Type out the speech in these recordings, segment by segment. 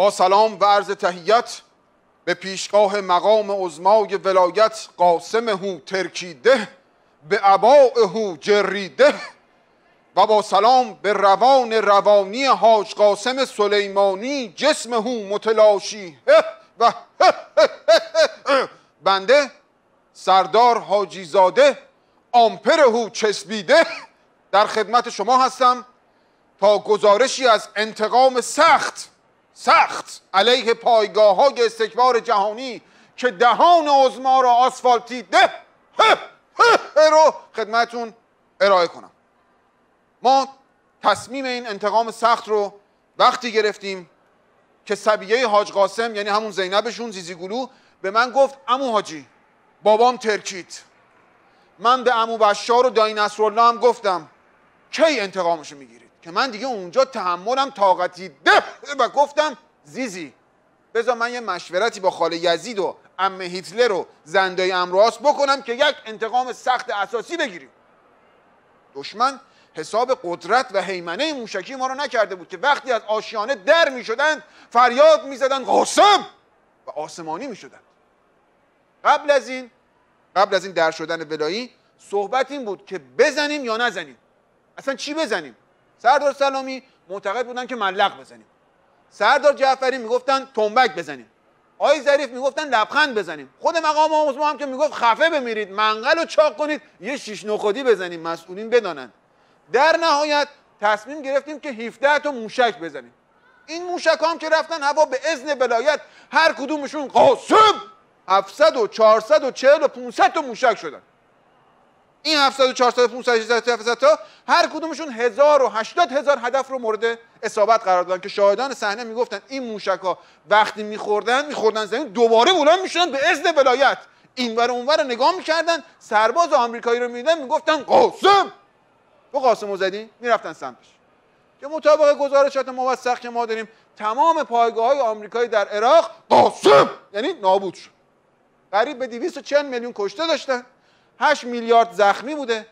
با سلام و عرض تهیت به پیشگاه مقام عزمای ولایت قاسم هو ترکیده به عباء هو جریده و با سلام به روان روانی حاج قاسم سلیمانی جسم هو متلاشی و بنده سردار حاجی زاده آمپر هو چسبیده در خدمت شما هستم تا گزارشی از انتقام سخت سخت علیه پایگاه های استکبار جهانی که دهان عزما را آسفالتی ده رو خدمتون ارائه کنم ما تصمیم این انتقام سخت رو وقتی گرفتیم که سبیه حاج قاسم یعنی همون زینبشون زیزیگولو به من گفت امو حاجی بابام ترکید من به امو بشار و دایی نصرالله هم گفتم کی انتقامشو میگیری. که من دیگه اونجا تحملم طاقتی ده و گفتم زیزی بذار من یه مشورتی با خاله یزید و ام هیتلر رو زندای امرواس بکنم که یک انتقام سخت اساسی بگیریم دشمن حساب قدرت و حیمنه موشکی ما رو نکرده بود که وقتی از آشیانه در می شدن فریاد می زدن قاسم و آسمانی می شدن قبل از این قبل از این در شدن ولایی صحبت این بود که بزنیم یا نزنیم اصلا چی بزنیم سردار سلامی معتقد بودن که ملق بزنیم سردار جعفری میگفتن تنبک بزنیم آی ظریف میگفتن لبخند بزنیم خود مقام آموز هم که میگفت خفه بمیرید منقل و چاق کنید یه شیش نخودی بزنیم مسئولین بدانند در نهایت تصمیم گرفتیم که 17 تا موشک بزنیم این موشک هم که رفتن هوا به اذن بلایت هر کدومشون قاسم 700 و 400 و و 500 تا موشک شدن این هفتصد و 500 700 تا هر کدومشون 1080 هزار هدف رو مورد اصابت قرار دادن که شاهدان صحنه میگفتن این ها وقتی میخوردن میخوردن زمین دوباره بلند میشدن به اذن ولایت اینور اونور نگاه میکردن سرباز آمریکایی رو میدن میگفتن قاسم تو قاسمو زدی میرفتن سمتش که مطابق گزارشات موثق که ما داریم تمام پایگاه های آمریکایی در عراق قاسم یعنی نابود شد قریب به 240 میلیون کشته داشتن 8 میلیارد زخمی بوده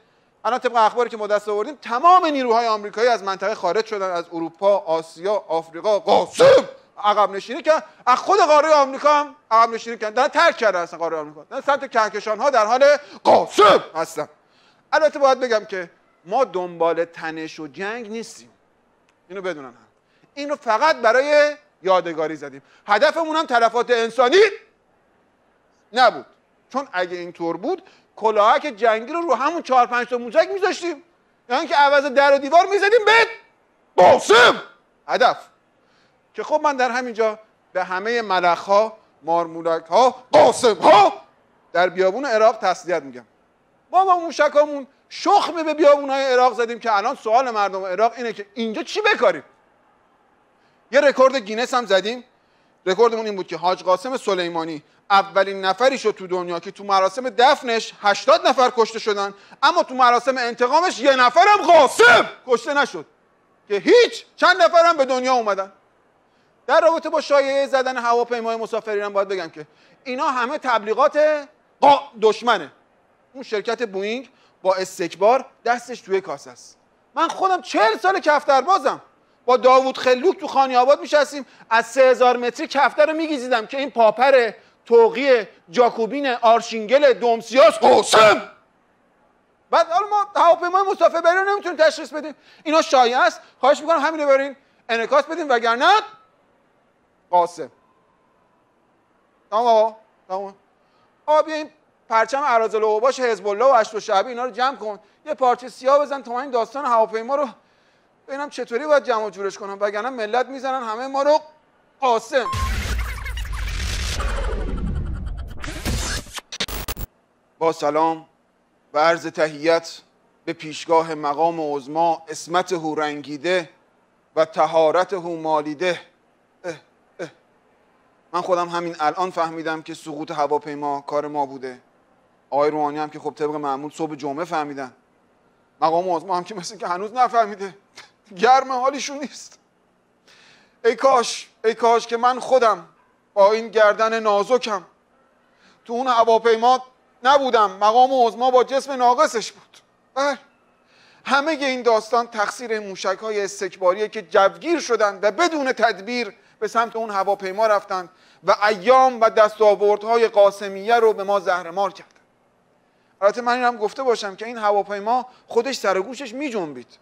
الان طبق اخباری که ما دست آوردیم تمام نیروهای آمریکایی از منطقه خارج شدن از اروپا، آسیا، آفریقا، قاسم عقب نشینی که از خود قاره آمریکا هم عقب نشینی کردن دارن ترک کرده اصلا قاره آمریکا دارن سمت کهکشان ها در حال قاسم هستن البته باید بگم که ما دنبال تنش و جنگ نیستیم اینو بدونم هم اینو فقط برای یادگاری زدیم هدفمون هم تلفات انسانی نبود چون اگه اینطور بود کلاهک جنگی رو رو همون چهار پنج تا موزک میذاشتیم یعنی که عوض در و دیوار میزدیم به باسم هدف که خب من در همینجا به همه ملخ ها مارمولک ها قاسم ها در بیابون عراق تسلیت میگم ما با موشکامون می به بیابون های عراق زدیم که الان سوال مردم عراق اینه که اینجا چی بکاریم یه رکورد گینس هم زدیم رکوردمون این بود که حاج قاسم سلیمانی اولین نفری شد تو دنیا که تو مراسم دفنش 80 نفر کشته شدن اما تو مراسم انتقامش یه نفرم قاسم کشته نشد که هیچ چند نفرم به دنیا اومدن در رابطه با شایعه زدن هواپیمای مسافرینم باید بگم که اینا همه تبلیغات دشمنه اون شرکت بوینگ با استکبار دستش توی کاسه است من خودم چهل سال بازم. با داوود خلوک تو خانی آباد میشستیم از هزار متری کفته رو میگیزیدم که این پاپر توقی جاکوبین آرشینگل دومسیاس قاسم! بعد حالا ما هواپیمای مسافر بری رو نمیتونیم تشخیص بدیم اینا شایعه است خواهش میکنم همین رو برین انعکاس بدیم وگرنه قاسم تمام آقا تمام آقا پرچم اراذل باش حزب الله و اشت و شعبی اینا رو جمع کن یه پارچه سیاه بزن تا این داستان هواپیما رو ببینم چطوری باید جمع جورش کنم وگرنه ملت میزنن همه ما رو قاسم با سلام و عرض تهیت به پیشگاه مقام عزما اسمت هو رنگیده و تهارت هو مالیده من خودم همین الان فهمیدم که سقوط هواپیما کار ما بوده آقای روحانی هم که خب طبق معمول صبح جمعه فهمیدن مقام عزما هم که مثل که هنوز نفهمیده گرم حالیشون نیست ای کاش ای کاش که من خودم با این گردن نازکم تو اون هواپیما نبودم مقام عظما با جسم ناقصش بود بله همه این داستان تقصیر موشک های استکباریه که جوگیر شدند و بدون تدبیر به سمت اون هواپیما رفتند و ایام و دستاوردهای قاسمیه رو به ما زهرمار کردن البته من این هم گفته باشم که این هواپیما خودش سر گوشش می جنبید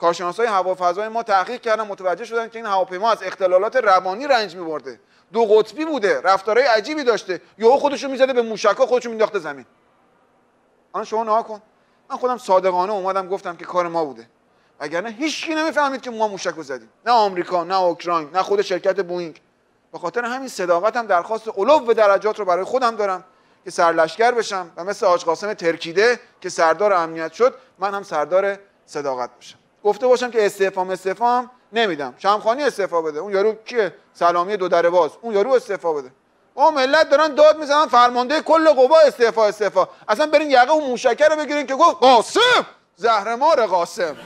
کارشناسای هوافضای ما تحقیق کردن متوجه شدن که این هواپیما از اختلالات روانی رنج میبرده دو قطبی بوده رفتارهای عجیبی داشته یهو خودشو میزده به موشکا خودشو مینداخته زمین آن شما نها کن من خودم صادقانه اومدم گفتم که کار ما بوده اگر هیچ هیچکی نمیفهمید که ما موشک رو زدیم نه آمریکا نه اوکراین نه خود شرکت بوینگ به خاطر همین صداقتم درخواست علو درجات رو برای خودم دارم که سرلشکر بشم و مثل حاج قاسم ترکیده که سردار امنیت شد من هم سردار صداقت بشم گفته باشم که استعفام استعفام نمیدم شمخانی استعفا بده اون یارو کیه سلامی دو در باز اون یارو استعفا بده او ملت دارن داد میزنن فرمانده کل قوا استعفا استعفا اصلا برین یقه اون موشکه رو بگیرین که گفت قاسم زهرمار قاسم